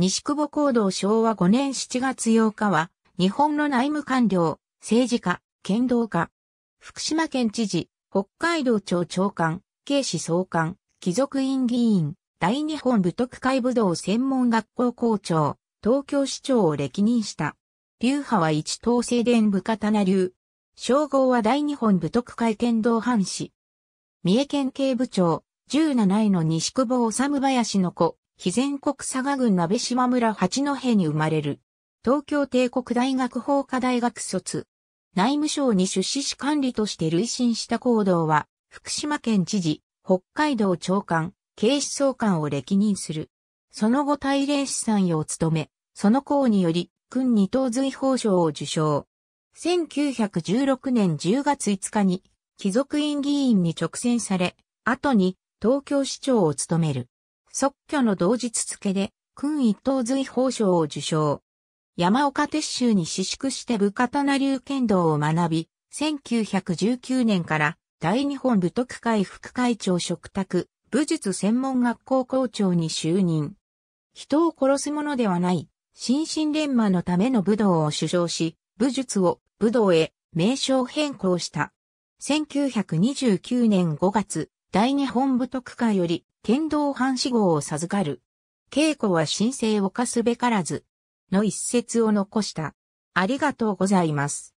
西久保行動昭和5年7月8日は、日本の内務官僚、政治家、剣道家、福島県知事、北海道庁長官、警視総監、貴族院議員、大日本武徳会武道専門学校校長、東京市長を歴任した。流派は一等西伝部刀流。称号は大日本武徳会剣道藩士。三重県警部長、17位の西久保治林の子、非全国佐賀郡鍋島村八戸に生まれる。東京帝国大学法科大学卒。内務省に出資し管理として累進した行動は、福島県知事、北海道長官、警視総監を歴任する。その後大連司参与を務め、その功により、軍二等随法賞を受賞。1916年10月5日に、貴族院議員に直選され、後に東京市長を務める。即挙の同日付で、君一等随法賞を受賞。山岡鉄州に私宿して部刀流剣道を学び、1919年から大日本武徳会副会長嘱託、武術専門学校校長に就任。人を殺すものではない、新進連磨のための武道を主張し、武術を武道へ名称変更した。1929年5月、大日本武徳会より剣道藩士号を授かる。稽古は申請を課すべからず、の一節を残した。ありがとうございます。